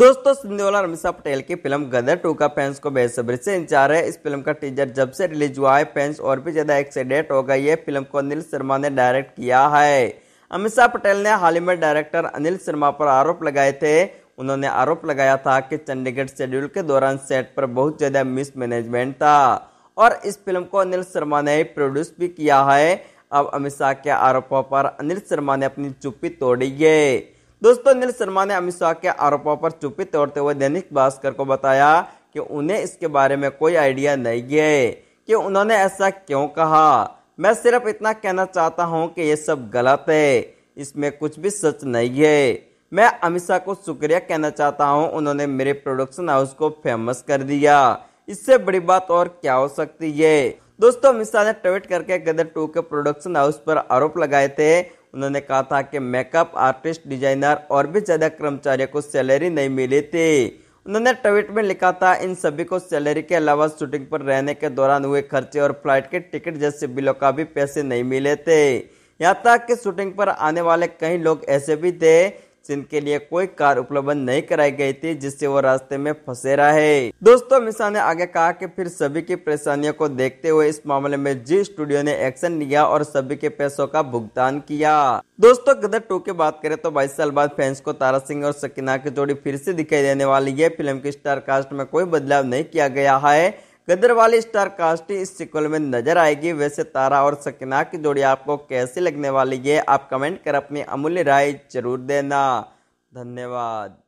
दोस्तों सिंधु और पटेल की फिल्म गदर टू का फैंस को बेसब्री से इंतजार है इस फिल्म का टीजर जब से रिलीज हुआ है फैंस और भी ज़्यादा एक्साइटेड हो गई है फिल्म को अनिल शर्मा ने डायरेक्ट किया है शाह पटेल ने हाल ही में डायरेक्टर अनिल शर्मा पर आरोप लगाए थे उन्होंने आरोप लगाया था कि चंडीगढ़ शेड्यूल के दौरान सेट पर बहुत ज़्यादा मिसमैनेजमेंट था और इस फिल्म को अनिल शर्मा ने प्रोड्यूस भी किया है अब अमित शाह के आरोपों पर अनिल शर्मा ने अपनी चुप्पी तोड़ी है दोस्तों अनिल शर्मा ने अमित शाह के आरोपों पर चुप्पी तोड़ते हुए दैनिक भास्कर को बताया कि उन्हें इसके बारे में कोई आइडिया नहीं है कि उन्होंने ऐसा क्यों कहा मैं सिर्फ इतना कहना चाहता हूं कि ये सब गलत है इसमें कुछ भी सच नहीं है मैं अमित शाह को शुक्रिया कहना चाहता हूं उन्होंने मेरे प्रोडक्शन हाउस को फेमस कर दिया इससे बड़ी बात और क्या हो सकती है दोस्तों अमित शाह ने ट्वीट करके गदर टू के प्रोडक्शन हाउस पर आरोप लगाए थे उन्होंने कहा था कि मेकअप आर्टिस्ट डिजाइनर और भी ज़्यादा कर्मचारियों को सैलरी नहीं मिली थी उन्होंने ट्वीट में लिखा था इन सभी को सैलरी के अलावा शूटिंग पर रहने के दौरान हुए खर्चे और फ्लाइट के टिकट जैसे बिलों का भी पैसे नहीं मिले थे यहाँ तक कि शूटिंग पर आने वाले कई लोग ऐसे भी थे जिनके लिए कोई कार उपलब्ध नहीं कराई गई थी जिससे वो रास्ते में फंसे रहे दोस्तों मिश्रा ने आगे कहा कि फिर सभी की परेशानियों को देखते हुए इस मामले में जी स्टूडियो ने एक्शन लिया और सभी के पैसों का भुगतान किया दोस्तों गदर टू की बात करें तो बाईस साल बाद फैंस को तारा सिंह और सकीना की जोड़ी फिर से दिखाई देने वाली है फिल्म की स्टार कास्ट में कोई बदलाव नहीं किया गया है गदर वाली स्टार कास्ट इस सिक्वल में नजर आएगी वैसे तारा और सकीना की जोड़ी आपको कैसी लगने वाली है आप कमेंट कर अपनी अमूल्य राय जरूर देना धन्यवाद